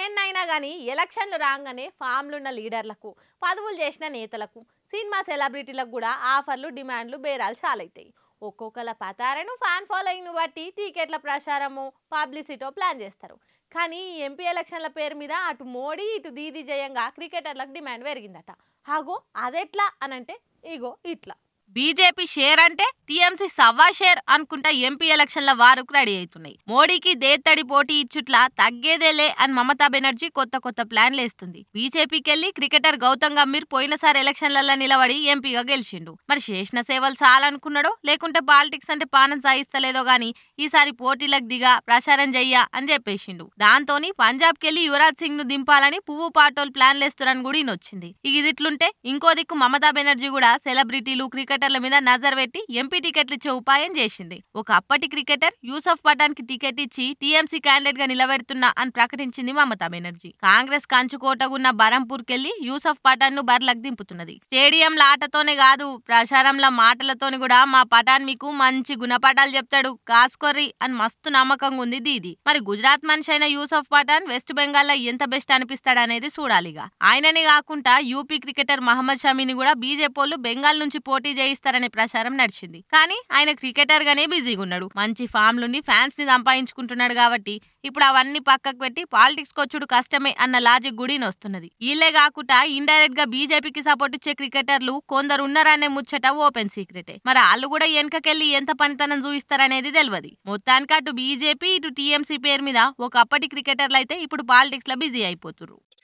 ఏన్నైనా కానీ ఎలక్షన్లు రాగానే ఫామ్లున్న లీడర్లకు పదవులు చేసిన నేతలకు సినిమా సెలబ్రిటీలకు కూడా ఆఫర్లు డిమాండ్లు బేరాలు చాలైతాయి ఒక్కొక్కల పతారను ఫ్యాన్ ఫాలోయింగ్ను బట్టి టికెట్ల ప్రచారము పబ్లిసిటీ ప్లాన్ చేస్తారు కానీ ఎంపీ ఎలక్షన్ల పేరు మీద అటు మోడీ ఇటు దీది జయంగా క్రికెటర్లకు డిమాండ్ పెరిగిందట ఆగో అదెట్లా అనంటే ఇగో ఇట్లా బీజేపీ షేర్ అంటే టీఎంసీ సవ్వా షేర్ అనుకుంటా ఎంపీ ఎలక్షన్ల వారుకు రెడీ అవుతున్నాయి మోడీకి దేత్తడి పోటీ ఇచ్చుట్లా తగ్గేదేలే అని మమతా బెనర్జీ కొత్త కొత్త ప్లాన్లు వేస్తుంది బీజేపీకి వెళ్లి క్రికెటర్ గౌతమ్ గంభీర్ పోయినసారి ఎలక్షన్లలో నిలబడి ఎంపీగా గెలిచిండు మరి చేసిన సేవలు చాలనుకున్నాడో లేకుంటే పాలిటిక్స్ అంటే పానం సాయిస్తలేదో గాని ఈసారి పోటీలకు దిగా ప్రచారం చెయ్యా అని చెప్పేసిండు దాంతోని పంజాబ్ కెళ్లి యువరాజ్ సింగ్ ను దింపాలని పువ్వు పాటోలు ప్లాన్లేస్తున్నారని కూడా ఈయనొచ్చింది ఇక ఇదిట్లుంటే ఇంకో దిక్కు మమతా బెనర్జీ కూడా సెలబ్రిటీలు క్రికెట్ క్రికెటర్ల మీద నజర్ పెట్టి ఎంపీ టికెట్లు ఇచ్చే ఉపాయం చేసింది ఒక అప్పటి క్రికెటర్ యూసఫ్ పఠాన్ కి టికెట్ ఇచ్చి టీఎంసీ క్యాండిడేట్ గా నిలబెడుతున్నా అని ప్రకటించింది మమతా బెనర్జీ కాంగ్రెస్ కంచుకోటగున్న బరంపూర్ కెళ్లి యూసఫ్ పఠాన్ ను బరిలకు దింపుతున్నది స్టేడియం లాటతోనే కాదు ప్రచారంల మాటలతోని కూడా మా పఠాన్ మీకు మంచి గుణపాఠాలు చెప్తాడు కాస్కొర్రి అని మస్తు నమ్మకంగా ఉంది దీది మరి గుజరాత్ మనిషి అయిన యూసఫ్ పఠాన్ వెస్ట్ బెంగాల్ లో ఎంత బెస్ట్ అనిపిస్తాడనేది చూడాలిగా ఆయననే కాకుండా యూపీ క్రికెటర్ మహమ్మద్ షమీని కూడా బీజేపీ బెంగాల్ నుంచి పోటీ చేయి ఇస్తారనే ప్రచారం నడిచింది కానీ ఆయన క్రికెటర్ గానే బిజీగా ఉన్నాడు మంచి ఫామ్ నుండి ఫ్యాన్స్ ని సంపాదించుకుంటున్నాడు కాబట్టి ఇప్పుడు అవన్నీ పక్కకు పెట్టి పాలిటిక్స్ కొచ్చుడు కష్టమే అన్న లాజిక్ గుడిని వస్తున్నది ఇల్లే కాకుండా ఇండైరెక్ట్ గా బీజేపీకి సపోర్ట్ ఇచ్చే క్రికెటర్లు కొందరు ఉన్నారనే ముచ్చట ఓపెన్ సీక్రెటే మరి వాళ్ళు కూడా వెనకకెళ్లి ఎంత పనితనం చూపిస్తారనేది తెలియదు మొత్తానికి అటు బీజేపీ ఇటు టీఎంసీ పేరు మీద ఒకప్పటి క్రికెటర్లు అయితే ఇప్పుడు పాలిటిక్స్ లో బిజీ అయిపోతున్నారు